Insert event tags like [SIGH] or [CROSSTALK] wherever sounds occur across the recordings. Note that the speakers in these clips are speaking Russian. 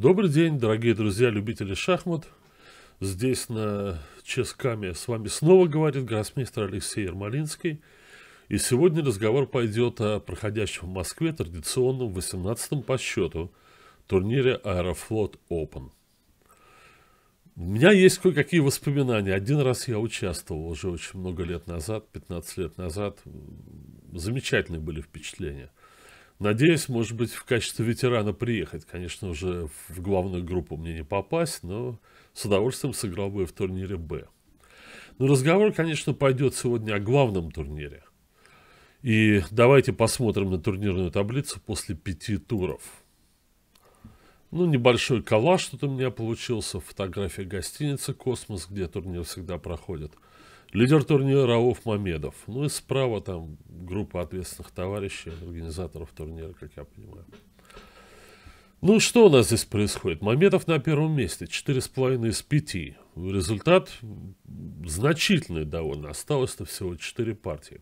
Добрый день, дорогие друзья, любители шахмат. Здесь на Ческаме с вами снова говорит гроссмейстер Алексей Ермолинский. И сегодня разговор пойдет о проходящем в Москве традиционном 18-м по счету турнире Аэрофлот Open. У меня есть кое-какие воспоминания. Один раз я участвовал уже очень много лет назад, 15 лет назад. Замечательные были впечатления – Надеюсь, может быть, в качестве ветерана приехать. Конечно, уже в главную группу мне не попасть, но с удовольствием сыграл бы в турнире «Б». Но ну, разговор, конечно, пойдет сегодня о главном турнире. И давайте посмотрим на турнирную таблицу после пяти туров. Ну, небольшой коллаж тут у меня получился. Фотография гостиницы «Космос», где турнир всегда проходит – Лидер турнира Рауф Мамедов. Ну и справа там группа ответственных товарищей, организаторов турнира, как я понимаю. Ну что у нас здесь происходит? Мамедов на первом месте, 4,5 из 5. Результат значительный довольно. Осталось-то всего 4 партии.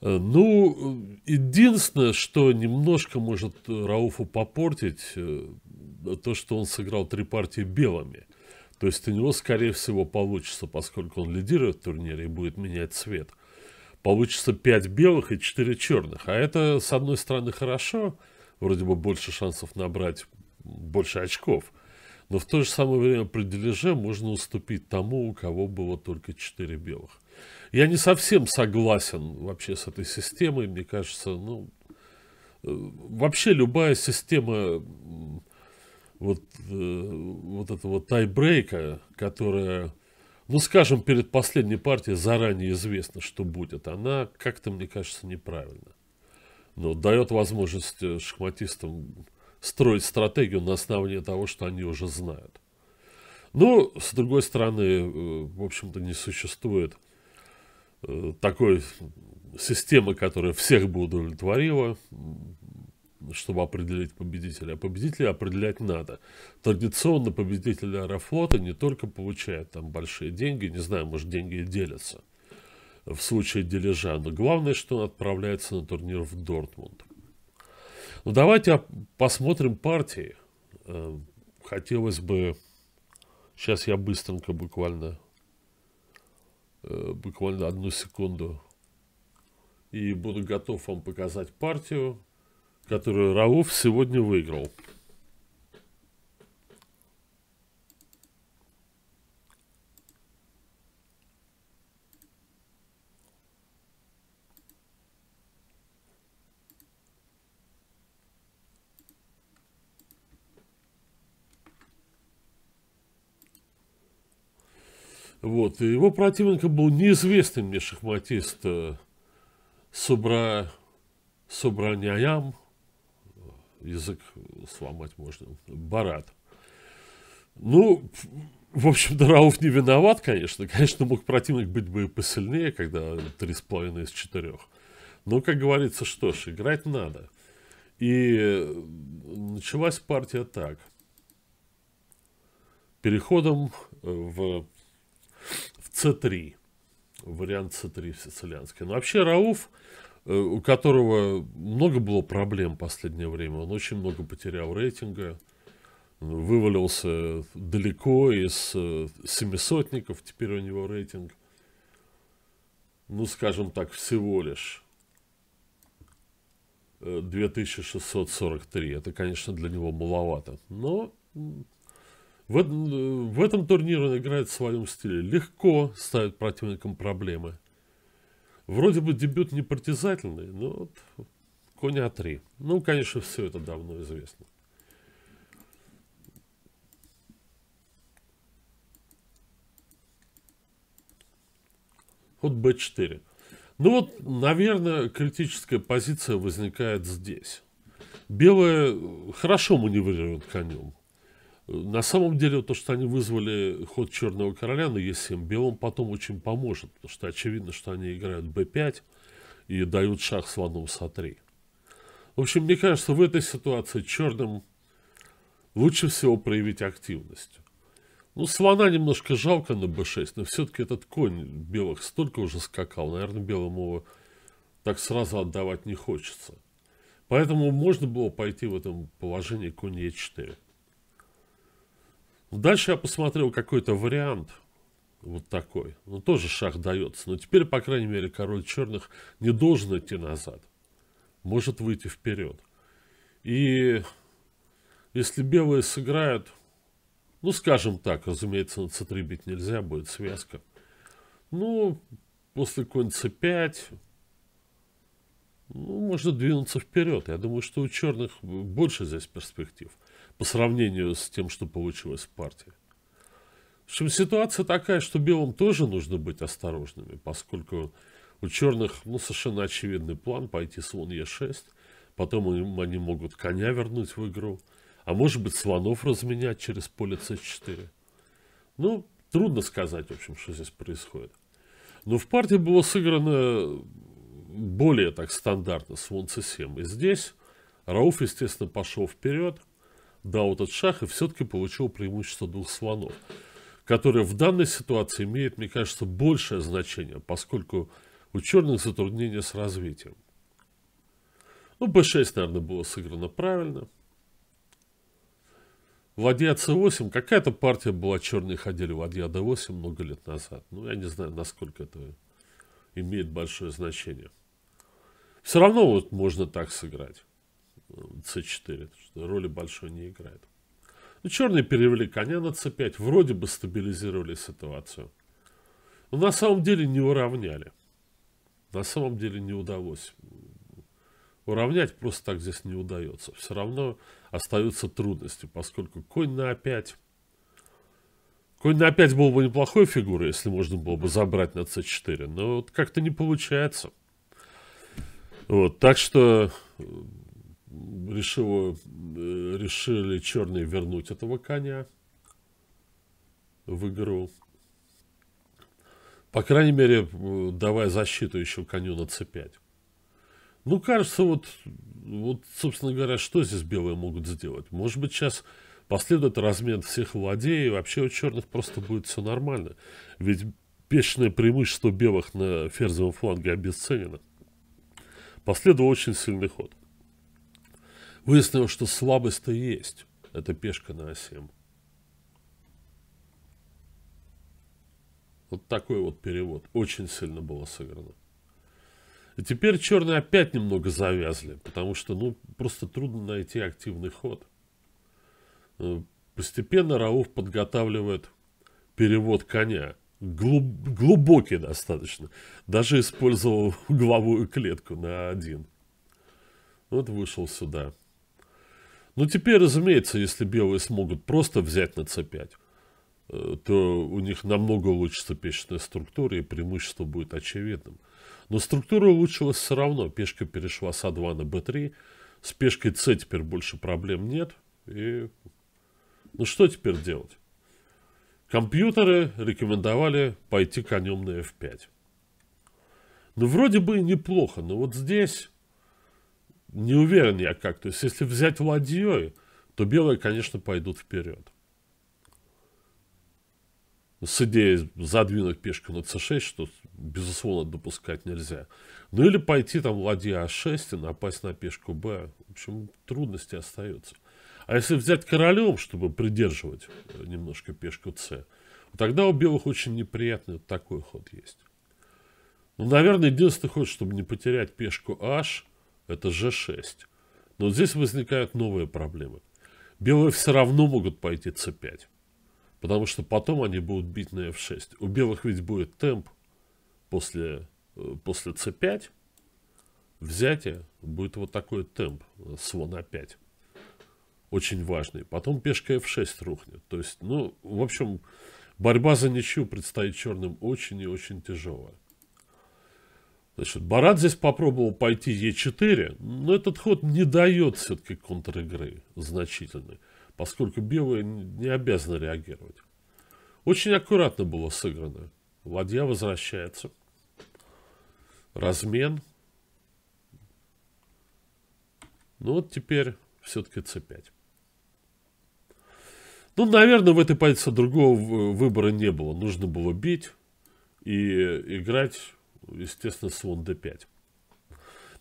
Ну, единственное, что немножко может Рауфу попортить, э, то, что он сыграл три партии белыми – то есть у него, скорее всего, получится, поскольку он лидирует в турнире и будет менять цвет, получится 5 белых и 4 черных. А это, с одной стороны, хорошо, вроде бы больше шансов набрать, больше очков. Но в то же самое время при дележе можно уступить тому, у кого было только 4 белых. Я не совсем согласен вообще с этой системой. Мне кажется, ну, э, вообще любая система вот, э, вот этого тайбрейка, которая, ну, скажем, перед последней партией заранее известно, что будет, она как-то, мне кажется, неправильно. Но дает возможность э, шахматистам строить стратегию на основании того, что они уже знают. Ну, с другой стороны, э, в общем-то, не существует такой системы, которая всех бы удовлетворила чтобы определить победителя. А победителя определять надо. Традиционно победитель Аэрофлота не только получает там большие деньги, не знаю, может, деньги и делятся в случае дележа, но главное, что он отправляется на турнир в Дортмунд. Ну, давайте посмотрим партии. Эм, хотелось бы... Сейчас я быстренько буквально... Э, буквально одну секунду. И буду готов вам показать партию которую Рауф сегодня выиграл. Вот. И его противником был неизвестный мне шахматист э, Субра... Субраняям язык сломать можно, Барат. Ну, в общем, Рауф не виноват, конечно. Конечно, мог противник быть бы и посильнее, когда три с половиной из четырех. Но, как говорится, что ж, играть надо. И началась партия так. Переходом э, в, в C3. Вариант C3 сицилианский. Но вообще Рауф Э, у которого много было проблем в последнее время. Он очень много потерял рейтинга, вывалился далеко из э, семисотников, теперь у него рейтинг, ну, скажем так, всего лишь 2643. Э, Это, конечно, для него маловато. Но в в этом турнире он играет в своем стиле. Легко ставит противникам проблемы – Вроде бы дебют не партизательный, но вот конь А3. Ну, конечно, все это давно известно. Вот б 4 Ну вот, наверное, критическая позиция возникает здесь. Белые хорошо маневрируют конем. На самом деле, то, что они вызвали ход Черного Короля на Е7, белым потом очень поможет, потому что очевидно, что они играют Б5 и дают шах слону с А3. А в общем, мне кажется, в этой ситуации черным лучше всего проявить активность. Ну, слона немножко жалко на b6, но все-таки этот конь белых столько уже скакал. Наверное, белым его так сразу отдавать не хочется. Поэтому можно было пойти в этом положении конь e4. Дальше я посмотрел какой-то вариант вот такой. Ну, тоже шаг дается. Но теперь, по крайней мере, король черных не должен идти назад. Может выйти вперед. И если белые сыграют, ну, скажем так, разумеется, на c3 бить нельзя, будет связка. Ну, после конь c5, ну, можно двинуться вперед. Я думаю, что у черных больше здесь перспектив по сравнению с тем, что получилось в партии. В общем, ситуация такая, что белым тоже нужно быть осторожными, поскольку у черных ну, совершенно очевидный план пойти слон Е6, потом им, они могут коня вернуть в игру, а может быть слонов разменять через поле С4. Ну, трудно сказать, в общем, что здесь происходит. Но в партии было сыграно более так стандартно, слон С7. И здесь Рауф, естественно, пошел вперед – да, вот этот Шах и все-таки получил преимущество двух слонов, которое в данной ситуации имеет, мне кажется, большее значение, поскольку у черных затруднения с развитием. Ну, b6, наверное, было сыграно правильно. Ладья c8, какая-то партия была, черные ходили ладья d8 много лет назад. Ну, я не знаю, насколько это имеет большое значение. Все равно вот можно так сыграть c4. Роли большой не играет. Ну, черные перевели коня на c5. Вроде бы стабилизировали ситуацию. Но на самом деле не уравняли. На самом деле не удалось. Уравнять просто так здесь не удается. Все равно остаются трудности, поскольку конь на a5. Конь на a5 был бы неплохой фигурой, если можно было бы забрать на c4. Но вот как-то не получается. Вот, так что э, решил, э, решили черные вернуть этого коня в игру. По крайней мере, э, давая защиту еще коню на c5. Ну, кажется, вот, вот, собственно говоря, что здесь белые могут сделать? Может быть, сейчас последует размен всех ладей, и вообще у черных просто будет все нормально. Ведь печное преимущество белых на ферзовом фланге обесценено. Последовал очень сильный ход. Выяснилось, что слабость-то есть. Это пешка на А7. Вот такой вот перевод. Очень сильно было сыграно. И теперь черные опять немного завязли, потому что, ну, просто трудно найти активный ход. Э, постепенно Рауф подготавливает перевод коня. Глуб, глубокий достаточно. Даже использовал [LAUGHS] угловую клетку на один. Вот вышел сюда. Ну, теперь, разумеется, если белые смогут просто взять на c5, э, то у них намного улучшится пешечная структура, и преимущество будет очевидным. Но структура улучшилась все равно. Пешка перешла с А2 на Б3. С пешкой С теперь больше проблем нет. И... Ну что теперь делать? Компьютеры рекомендовали пойти конем на F5. Ну, вроде бы и неплохо, но вот здесь не уверен я как. То есть, если взять ладьей, то белые, конечно, пойдут вперед. С идеей задвинуть пешку на c6, что, безусловно, допускать нельзя. Ну или пойти там ладья а6 и напасть на пешку b. В общем, трудности остаются. А если взять королем, чтобы придерживать э, немножко пешку c, тогда у белых очень неприятный вот такой ход есть. Ну, наверное, единственный ход, чтобы не потерять пешку h – это G6. Но здесь возникают новые проблемы. Белые все равно могут пойти C5. Потому что потом они будут бить на F6. У белых ведь будет темп после, э, после C5. Взятие будет вот такой темп. Э, слон А5. Очень важный. Потом пешка F6 рухнет. То есть, ну, в общем, борьба за ничью предстоит черным очень и очень тяжелая. Значит, Барат здесь попробовал пойти Е4, но этот ход не дает все-таки контр-игры значительной, поскольку белые не обязаны реагировать. Очень аккуратно было сыграно. Ладья возвращается. Размен. Ну вот теперь все-таки c5. Ну, наверное, в этой позиции другого выбора не было. Нужно было бить и играть естественно, слон d5.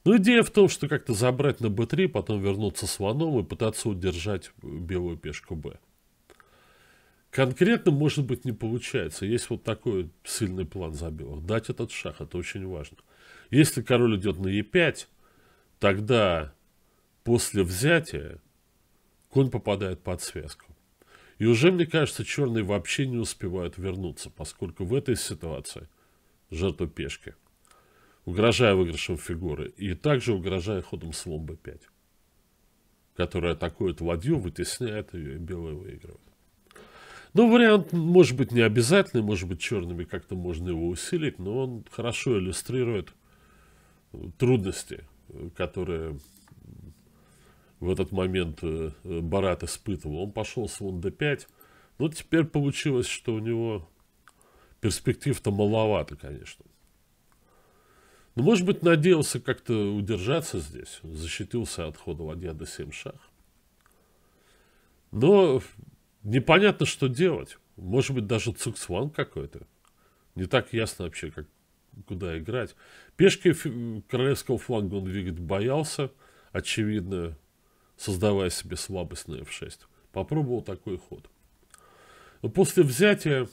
Но идея в том, что как-то забрать на b3, потом вернуться слоном и пытаться удержать белую пешку b. Конкретно, может быть, не получается. Есть вот такой сильный план за белых. Дать этот шаг, это очень важно. Если король идет на e5, тогда после взятия конь попадает под связку. И уже, мне кажется, черные вообще не успевают вернуться, поскольку в этой ситуации жертва пешки, угрожая выигрышем фигуры, и также угрожая ходом слон b5, который атакует ладью, вытесняет ее, и белая выигрывает. Ну, вариант может быть не обязательный, может быть черными как-то можно его усилить, но он хорошо иллюстрирует э, трудности, э, которые в этот момент э, Барат испытывал. Он пошел слон d5, но теперь получилось, что у него перспектив-то маловато, конечно. Но, может быть, надеялся как-то удержаться здесь. Защитился от хода ладья до 7 шах. Но непонятно, что делать. Может быть, даже цуксван какой-то. Не так ясно вообще, как, куда играть. Пешки королевского фланга он двигать боялся. Очевидно, создавая себе слабость на f6. Попробовал такой ход. Ну, после взятия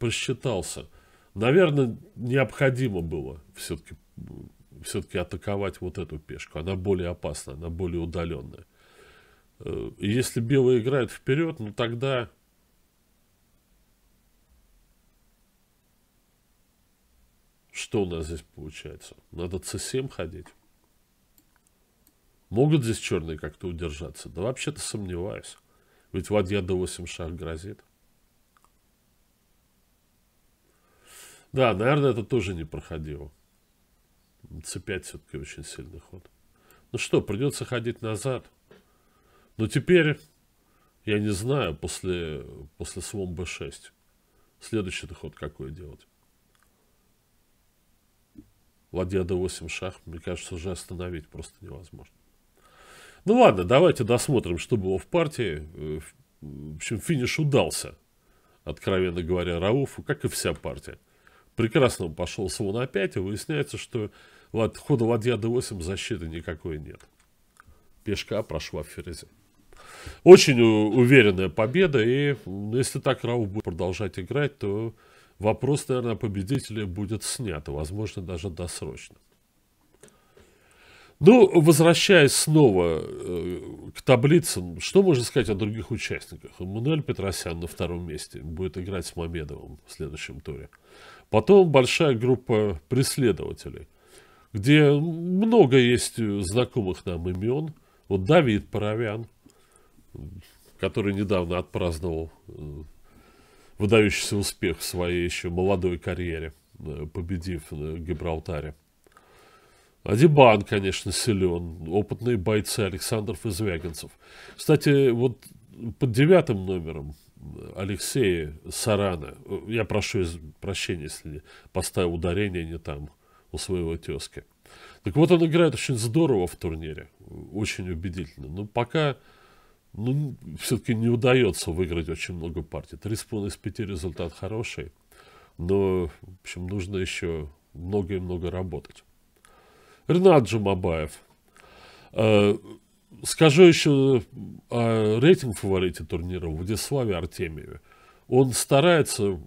просчитался. Наверное, необходимо было все-таки все-таки атаковать вот эту пешку. Она более опасна, она более удаленная. Э, и если белые играют вперед, ну тогда... Что у нас здесь получается? Надо c7 ходить. Могут здесь черные как-то удержаться? Да вообще-то сомневаюсь. Ведь ладья d8 шаг грозит. Да, наверное, это тоже не проходило. c5 все-таки очень сильный ход. Ну что, придется ходить назад. Но теперь, я не знаю, после, после слом b6, следующий ход какой делать. Ладья d8 шах, мне кажется, уже остановить просто невозможно. Ну ладно, давайте досмотрим, что было в партии. В общем, финиш удался, откровенно говоря, Рауфу, как и вся партия прекрасно пошел слон на 5, и выясняется, что хода ладья d8 защиты никакой нет. Пешка прошла в ферзя. Очень уверенная победа, и если так Рау будет продолжать играть, то вопрос, наверное, победителя будет снят, возможно, даже досрочно. Ну, возвращаясь снова э, к таблицам, что можно сказать о других участниках? Мануэль Петросян на втором месте будет играть с Мамедовым в следующем туре. Потом большая группа преследователей, где много есть знакомых нам имен. Вот Давид Паровян, который недавно отпраздновал э, выдающийся успех в своей еще молодой карьере, э, победив на Гибралтаре. А конечно, силен. Опытные бойцы Александров и Звягинцев. Кстати, вот под девятым номером Алексея Сарана, я прошу прощения, если поставил ударение не там у своего тезки. Так вот, он играет очень здорово в турнире, очень убедительно. Но пока ну, все-таки не удается выиграть очень много партий. Три с половиной из пяти результат хороший, но, в общем, нужно еще много и много работать. Ренат Джумабаев. Э, скажу еще о рейтинг фаворите турнира Владиславе Артемьеве. Он старается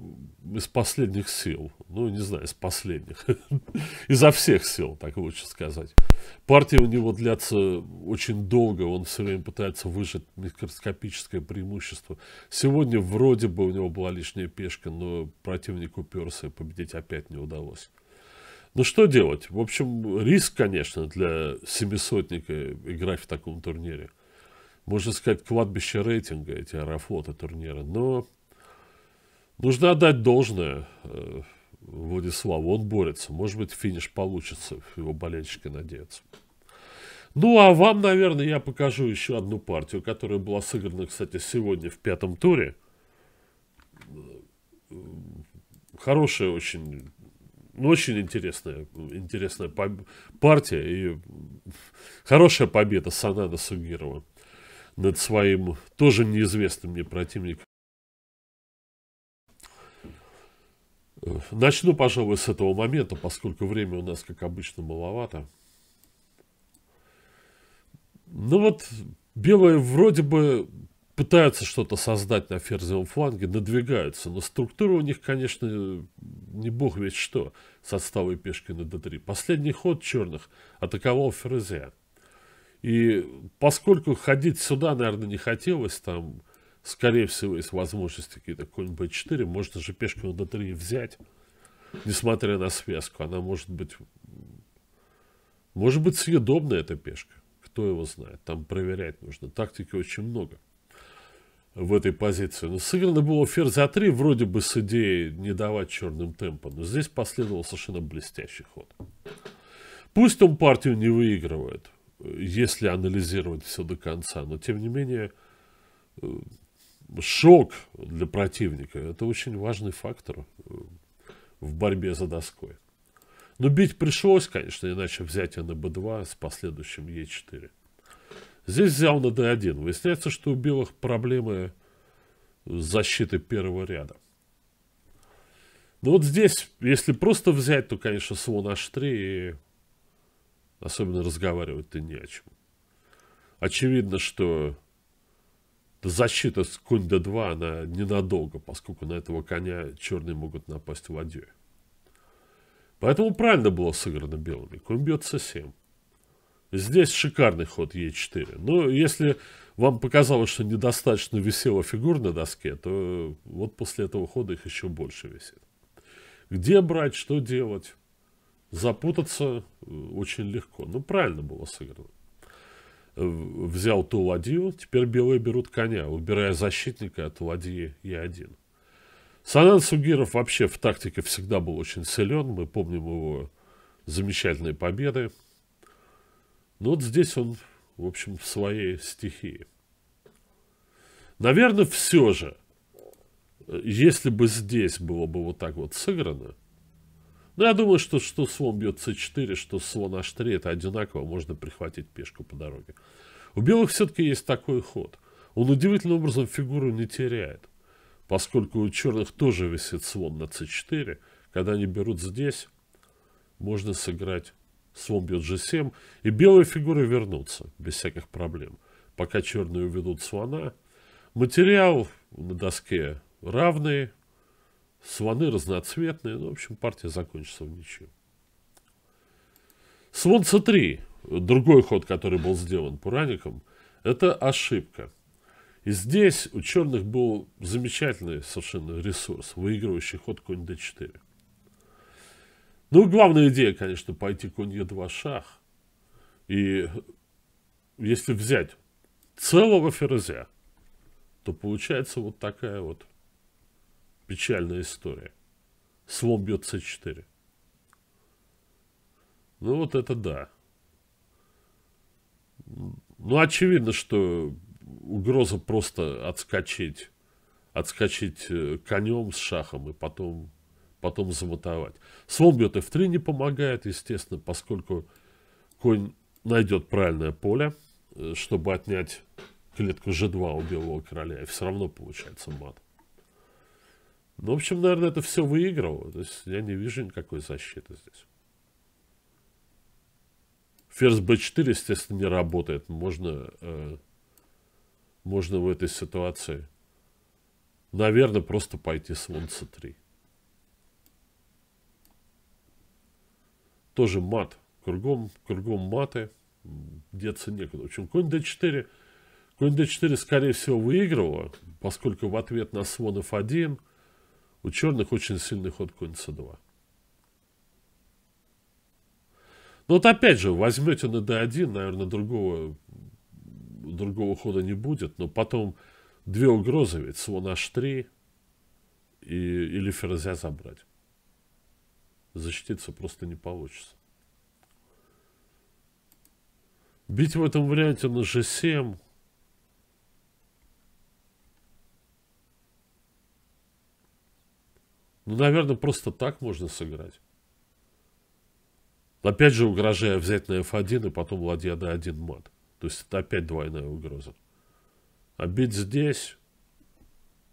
из последних сил, ну, не знаю, из последних, [LAUGHS] изо всех сил, так лучше сказать. Партии у него длятся очень долго, он все время пытается выжать микроскопическое преимущество. Сегодня вроде бы у него была лишняя пешка, но противник уперся, победить опять не удалось. Ну, что делать? В общем, риск, конечно, для семисотника играть в таком турнире. Можно сказать, кладбище рейтинга эти аэрофлоты турнира. Но нужно отдать должное э, Владиславу. Он борется. Может быть, финиш получится. Его болельщики надеются. Ну, а вам, наверное, я покажу еще одну партию, которая была сыграна, кстати, сегодня в пятом туре. Э, э, хорошая очень ну очень интересная, интересная партия и хорошая победа Санада Сугирова над своим тоже неизвестным мне противником. Начну, пожалуй, с этого момента, поскольку время у нас, как обычно, маловато. Ну вот, белые вроде бы пытаются что-то создать на ферзевом фланге, надвигаются, но структура у них, конечно, не бог ведь что, с отставой пешки на d3. Последний ход черных атаковал ферзя И поскольку ходить сюда, наверное, не хотелось, там, скорее всего, есть возможности какие-то, конь b4, можно же пешку на d3 взять, несмотря на связку. Она может быть, может быть съедобна эта пешка. Кто его знает, там проверять нужно. Тактики очень много в этой позиции. Но ну, сыграно было ферзь за 3 вроде бы с идеей не давать черным темпа, но здесь последовал совершенно блестящий ход. Пусть он партию не выигрывает, если анализировать все до конца, но тем не менее э, шок для противника – это очень важный фактор э, в борьбе за доской. Но бить пришлось, конечно, иначе взятие на b2 с последующим e4. Здесь взял на D1. Выясняется, что у белых проблемы защиты первого ряда. Но ну вот здесь, если просто взять, то, конечно, слон H3 и особенно разговаривать-то не о чем. Очевидно, что защита с конь d2, она ненадолго, поскольку на этого коня черные могут напасть в воде. Поэтому правильно было сыграно белыми. Конь бьет c7. Здесь шикарный ход Е4. Но если вам показалось, что недостаточно висело фигур на доске, то вот после этого хода их еще больше висит. Где брать, что делать? Запутаться э, очень легко. Ну, правильно было сыграно. Э, взял ту ладью, теперь белые берут коня, убирая защитника от ладьи Е1. Санан Сугиров вообще в тактике всегда был очень силен. Мы помним его замечательные победы. Но ну, вот здесь он, в общем, в своей стихии. Наверное, все же, если бы здесь было бы вот так вот сыграно, ну, я думаю, что что слон бьет c4, что слон h3, это одинаково, можно прихватить пешку по дороге. У белых все-таки есть такой ход. Он удивительным образом фигуру не теряет, поскольку у черных тоже висит слон на c4. Когда они берут здесь, можно сыграть Слон бьет G7, и белые фигуры вернутся без всяких проблем. Пока черные уведут слона. Материал на доске равный, слоны разноцветные. Ну, в общем, партия закончится в ничью. Слон c3, другой ход, который был сделан Пураником, это ошибка. И здесь у черных был замечательный совершенно ресурс, выигрывающий ход конь d4. Ну, главная идея, конечно, пойти конь Е2 шах. И если взять целого ферзя, то получается вот такая вот печальная история. Слон бьет c4. Ну вот это да. Ну очевидно, что угроза просто отскочить. Отскочить э, конем с шахом и потом потом замотовать. Слон бьет f3 не помогает, естественно, поскольку конь найдет правильное поле, э, чтобы отнять клетку g2 у белого короля, и все равно получается мат. Ну, в общем, наверное, это все выигрывало. То есть я не вижу никакой защиты здесь. Ферзь b4, естественно, не работает. Можно, э, можно в этой ситуации, наверное, просто пойти слон c3. Тоже мат. Кругом, кругом маты. Деться некуда. В общем, конь d4. Конь d4, скорее всего, выигрывала, поскольку в ответ на свон f1 у черных очень сильный ход конь c2. Но ну вот опять же, возьмете на d1, наверное, другого, другого хода не будет, но потом две угрозы ведь, свон h3 и, или ферзя забрать защититься просто не получится. Бить в этом варианте на g7. Ну, наверное, просто так можно сыграть. Опять же, угрожая взять на f1 и потом ладья на 1 мат. То есть это опять двойная угроза. А бить здесь,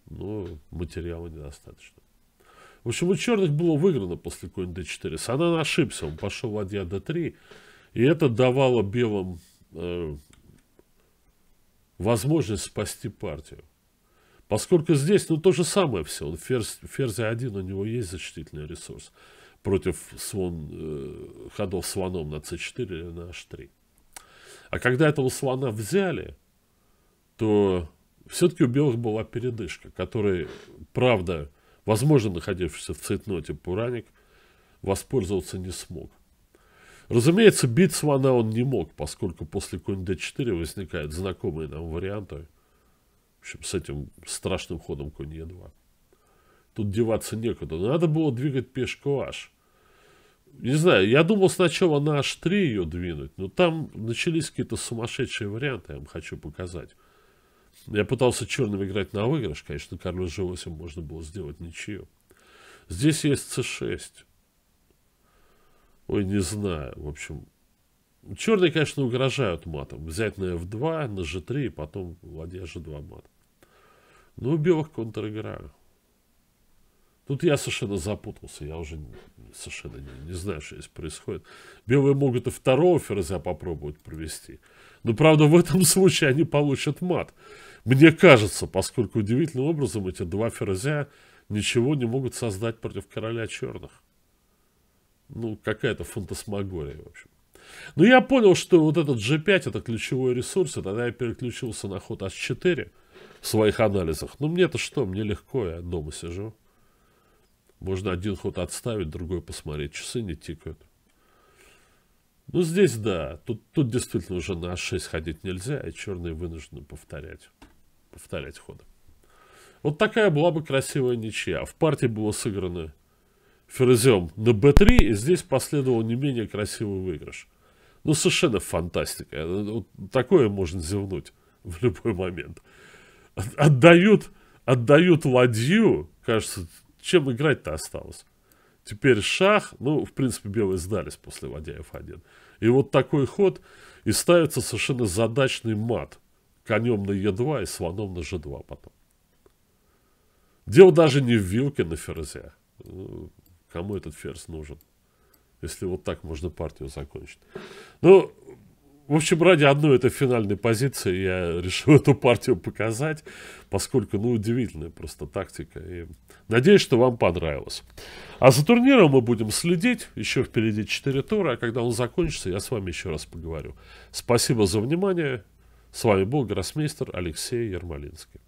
ну, материала недостаточно. В общем, у черных было выиграно после конь d4. Санан ошибся, он пошел ладья d3. И это давало белым э, возможность спасти партию. Поскольку здесь, ну, то же самое все. Он ферзь, ферзь один, у него есть защитительный ресурс против слон, э, ходов слоном на c4 или на h3. А когда этого слона взяли, то все-таки у белых была передышка, которая, правда, Возможно, находившийся в цейтноте Пураник воспользоваться не смог. Разумеется, бить слона он не мог, поскольку после конь d4 возникают знакомые нам варианты. В общем, с этим страшным ходом конь e2. Тут деваться некуда. Надо было двигать пешку h. Не знаю, я думал сначала на h3 ее двинуть, но там начались какие-то сумасшедшие варианты, я вам хочу показать. Я пытался черным играть на выигрыш. Конечно, король g8 можно было сделать ничью. Здесь есть c6. Ой, не знаю. В общем, черные, конечно, угрожают матом. Взять на f2, на g3 и потом ладья g2 мат. Но у белых контр играю. Тут я совершенно запутался. Я уже совершенно не, не знаю, что здесь происходит. Белые могут и второго ферзя попробовать провести. Но, ну, правда, в этом случае они получат мат. Мне кажется, поскольку удивительным образом эти два ферзя ничего не могут создать против короля черных. Ну, какая-то фантасмагория, в общем. Но ну, я понял, что вот этот G5 это ключевой ресурс, и тогда я переключился на ход H4 в своих анализах. Ну, мне-то что, мне легко, я дома сижу. Можно один ход отставить, другой посмотреть. Часы не тикают. Ну, здесь да, тут, тут действительно уже на А6 ходить нельзя, и а черные вынуждены повторять, повторять ходы. Вот такая была бы красивая ничья. В партии было сыграно ферзем на b3, и здесь последовал не менее красивый выигрыш. Ну, совершенно фантастика. Э, вот такое можно зевнуть в любой момент. Отдают, отдают ладью, кажется, чем играть-то осталось? Теперь шах, ну, в принципе, белые сдались после ладья f1. И вот такой ход, и ставится совершенно задачный мат. Конем на e2 и слоном на g2 потом. Дело даже не в вилке на ферзя. Ну, кому этот ферзь нужен? Если вот так можно партию закончить. Ну, в общем, ради одной этой финальной позиции я решил [LAUGHS] эту партию показать, поскольку, ну, удивительная просто тактика. И надеюсь, что вам понравилось. А за турниром мы будем следить. Еще впереди 4 тура, а когда он закончится, я с вами еще раз поговорю. Спасибо за внимание. С вами был гроссмейстер Алексей Ермолинский.